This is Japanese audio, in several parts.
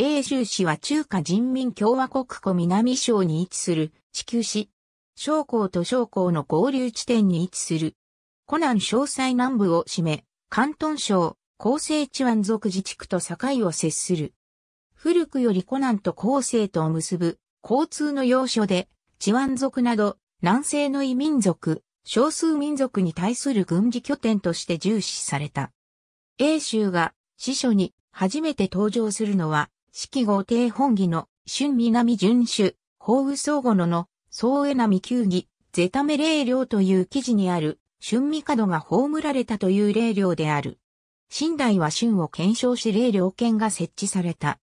永州市は中華人民共和国湖南省に位置する地球市。将校と将校の合流地点に位置する。湖南省西南部を占め、関東省、広西地湾族自治区と境を接する。古くより湖南と広西とを結ぶ交通の要所で、地湾族など南西の異民族、少数民族に対する軍事拠点として重視された。英州が司書に初めて登場するのは四季号帝本義の、春南順守、法雨相互のの、総江波球技、ゼタメ霊領という記事にある、春角が葬られたという霊領である。新代は春を検証し霊領権が設置された。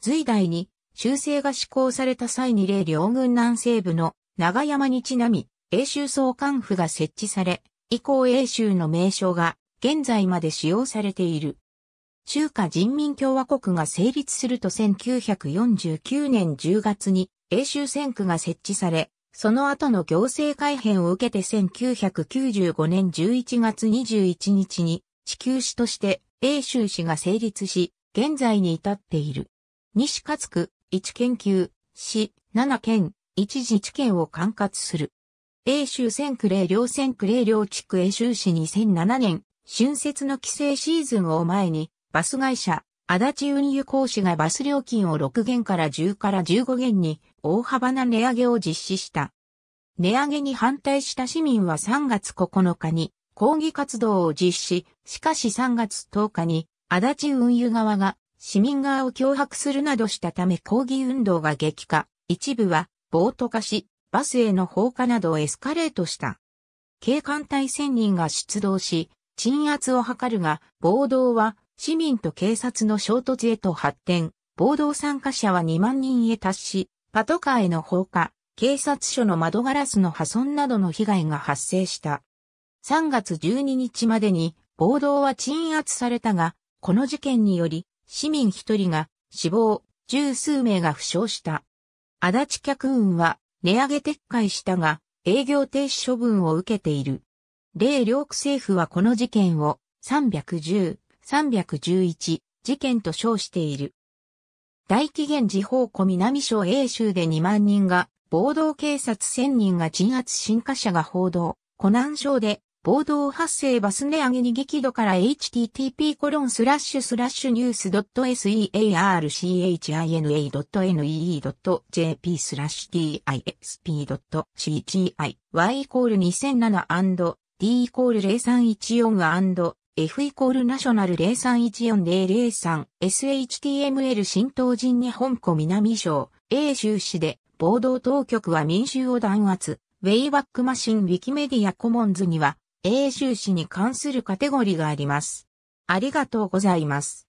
隋代に修正が施行された際に霊領軍南西部の長山にちなみ、英州総監府が設置され、以降英州の名称が現在まで使用されている。中華人民共和国が成立すると1949年10月に英州選区が設置され、その後の行政改変を受けて1995年11月21日に地球市として英州市が成立し、現在に至っている。西勝区、1県級、市、7県、1自治県を管轄する。英州選区令両選区令両地区英州市2007年、春節の帰省シーズンを前に、バス会社、足立運輸公司がバス料金を6元から10から15元に大幅な値上げを実施した。値上げに反対した市民は3月9日に抗議活動を実施、しかし3月10日に足立運輸側が市民側を脅迫するなどしたため抗議運動が激化、一部は暴徒化し、バスへの放火などエスカレートした。警官隊1000人が出動し、鎮圧を図るが、暴動は市民と警察の衝突へと発展、暴動参加者は2万人へ達し、パトカーへの放火、警察署の窓ガラスの破損などの被害が発生した。3月12日までに暴動は鎮圧されたが、この事件により市民1人が死亡、十数名が負傷した。足立客運は値上げ撤回したが、営業停止処分を受けている。米両区政府はこの事件を310 311事件と称している。大紀元時宝庫南省英州で2万人が、暴動警察1000人が鎮圧進化者が報道、湖南省で暴動発生バス値上げに激怒から http コロンスラッシュスラッシュニュース s e a r c h i n a n e e j p スラッシュ t i s p c g i y イコール 2007& d イコール 0314& F イコールナショナル0 3 1 4 0 0 3 SHTML 新東人日本湖南省 A 州市で暴動当局は民衆を弾圧。ウェイバックマシンウィキメディアコモンズには A 州市に関するカテゴリーがあります。ありがとうございます。